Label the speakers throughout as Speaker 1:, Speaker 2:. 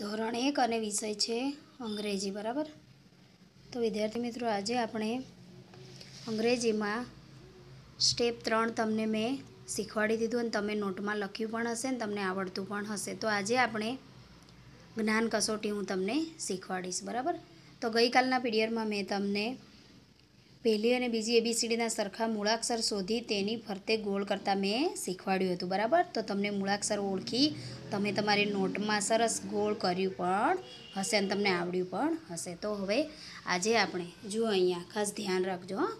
Speaker 1: ધોરણ એક અને વિષય છે અંગ્રેજી બરાબર તો વિદ્યાર્થી મિત્રો આજે આપણે અંગ્રેજીમાં સ્ટેપ ત્રણ તમને મેં શીખવાડી દીધું અને તમે નોટમાં લખ્યું પણ હશે ને તમને આવડતું પણ હશે તો આજે આપણે જ્ઞાન કસોટી હું તમને શીખવાડીશ બરાબર તો ગઈકાલના પીરિયડમાં મેં તમને પહેલી અને બીજી એબીસીડીના સરખા મૂળાક્ષર શોધી તેની ફરતે ગોળ કરતાં મેં શીખવાડ્યું હતું બરાબર તો તમને મૂળાક્ષર ઓળખી તમે તમારી નોટમાં સરસ ગોળ કર્યું પણ હશે અને તમને આવડ્યું પણ હશે તો હવે આજે આપણે જુઓ અહીંયા ખાસ ધ્યાન રાખજો હા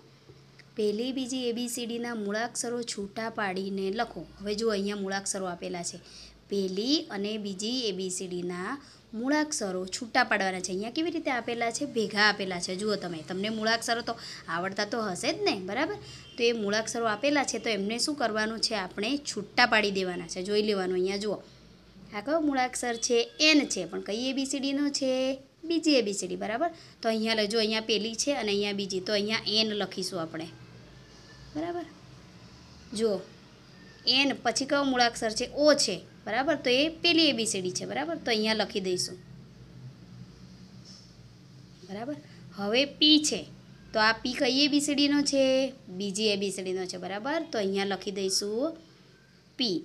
Speaker 1: પહેલી બીજી એબીસીડીના મૂળાક્ષરો છૂટા પાડીને લખો હવે જો અહીંયા મૂળાક્ષરો આપેલા છે પહેલી અને બીજી એબીસીડીના મૂળાક્ષરો છૂટા પાડવાના છે અહીંયા કેવી રીતે આપેલા છે ભેગા આપેલા છે જુઓ તમે તમને મૂળાક્ષરો તો આવડતા તો હશે જ ને બરાબર તો એ મૂળાક્ષરો આપેલા છે તો એમને શું કરવાનું છે આપણે છૂટા પાડી દેવાના છે જોઈ લેવાનું અહીંયા જુઓ હા કયો મૂળાક્ષર છે એન છે પણ કઈ એબીસીડીનો છે બીજી એબીસીડી બરાબર તો અહીંયા લજો અહીંયા પેલી છે અને અહીંયા બીજી તો અહીંયા એન લખીશું આપણે બરાબર જુઓ એન પછી કયો મૂળાક્ષર છે ઓ છે બરાબર તો એ પેલી એબીસીડી છે બરાબર તો અહીંયા લખી દઈશું બરાબર હવે પી છે તો આ પી કઈ એબીસીડીનો છે બીજી એબીસીડીનો છે બરાબર તો અહીંયા લખી દઈશું પી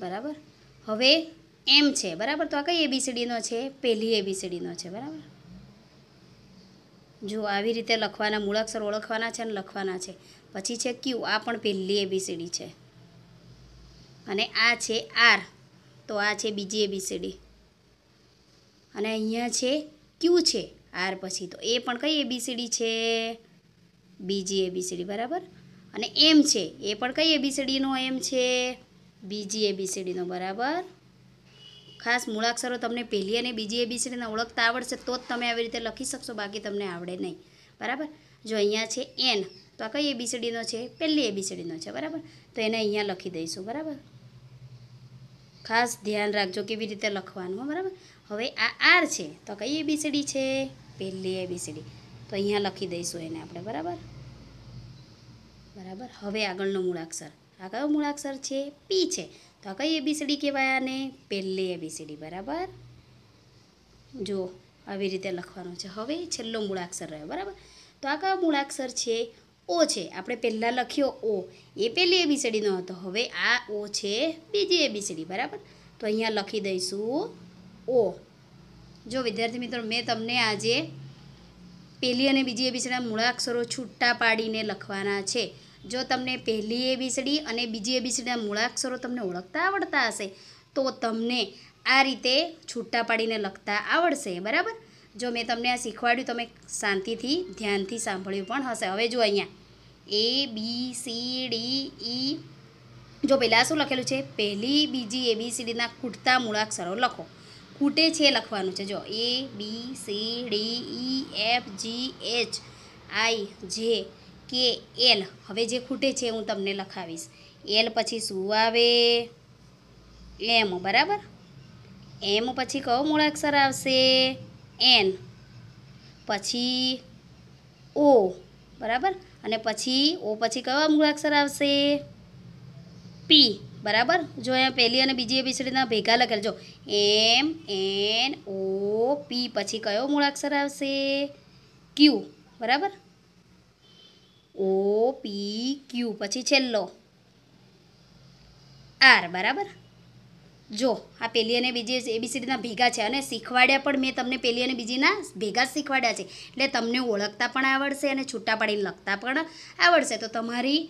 Speaker 1: બરાબર હવે એમ છે બરાબર તો આ કઈ એબીસીડીનો છે પહેલી એબીસીડીનો છે બરાબર જો આવી રીતે લખવાના મૂળાક્ષર ઓળખવાના છે અને લખવાના છે પછી છે ક્યુ આ પણ પહેલી એબીસીડી છે અને આ છે આર તો આ છે બીજી એબીસીડી અને અહીંયા છે ક્યુ છે આર પછી તો એ પણ કઈ એબીસીડી છે બીજી એબીસીડી બરાબર અને એમ છે એ પણ કઈ એબીસીડીનો એમ છે બીજી એબીસીડીનો બરાબર ખાસ મૂળાક્ષરો તમને પહેલી અને બીજી એબીસીડીને ઓળખતા આવડશે તો જ તમે આવી રીતે લખી શકશો બાકી તમને આવડે નહીં બરાબર જો અહીંયા છે એન તો આ કઈ એબીસીડીનો છે પહેલી એબીસીડીનો છે બરાબર તો એને અહીંયા લખી દઈશું બરાબર ખાસ ધ્યાન રાખજો કેવી રીતે લખવાનું બરાબર હવે આ આર છે તો કઈ એબીસીડી છે પહેલી એબીસીડી તો અહીંયા લખી દઈશું એને આપણે બરાબર બરાબર હવે આગળનો મૂળાક્ષર આ કયો મૂળાક્ષર છે પી છે તો આ કઈ એબીસીડી કહેવાય આને પહેલી એબીસીડી બરાબર જો આવી રીતે લખવાનું છે હવે છેલ્લો મૂળાક્ષર રહ્યો બરાબર તો આ કયો મૂળાક્ષર છે ઓ છે આપણે પહેલાં લખ્યો ઓ એ પહેલી એબીસીડીનો હતો હવે આ ઓ છે બીજી એબીસીડી બરાબર તો અહીંયા લખી દઈશું ઓ જો વિદ્યાર્થી મિત્રો મેં તમને આજે પહેલી અને બીજી એબીસીડીના મૂળાક્ષરો છૂટા પાડીને લખવાના છે જો તમને પહેલી એબીસીડી અને બીજી એબીસીડીના મૂળાક્ષરો તમને ઓળખતા આવડતા હશે તો તમને આ રીતે છૂટા પાડીને લખતા આવડશે બરાબર જો મેં તમને આ શીખવાડ્યું તમે શાંતિથી ધ્યાનથી સાંભળ્યું પણ હશે હવે જો અહીંયા એ બી સી ડી ઈ જો પહેલાં શું લખેલું છે પહેલી બીજી એ બી સી ડીના ખૂટતા મૂળાક્ષરો લખો કૂટે છે લખવાનું છે જો A B C D E F G H I J K L હવે જે ખૂટે છે હું તમને લખાવીશ એલ પછી શું આવે એમ બરાબર એમ પછી કયો મૂળાક્ષર આવશે એન પછી ઓ બરાબર અને પછી ઓ પછી કયો મૂળાક્ષર આવશે પી બરાબર જો અહીંયા પહેલી અને બીજી વિસરીના ભેગા લખેલ જો એમ એન ઓ પી પછી કયો મૂળાક્ષર આવશે ક્યુ બરાબર ઓ પી ક્યુ પછી છેલ્લો આર બરાબર જો આ પેલી અને બીજી એબીસીડીના ભેગા છે અને શીખવાડ્યા પણ મેં તમને પેલી અને બીજીના ભેગા શીખવાડ્યા છે એટલે તમને ઓળખતા પણ આવડશે અને છૂટા પાડીને લખતા પણ આવડશે તો તમારી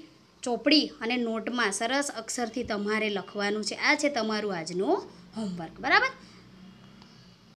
Speaker 1: ચોપડી અને નોટમાં સરસ અક્ષરથી તમારે લખવાનું છે આ છે તમારું આજનું હોમવર્ક બરાબર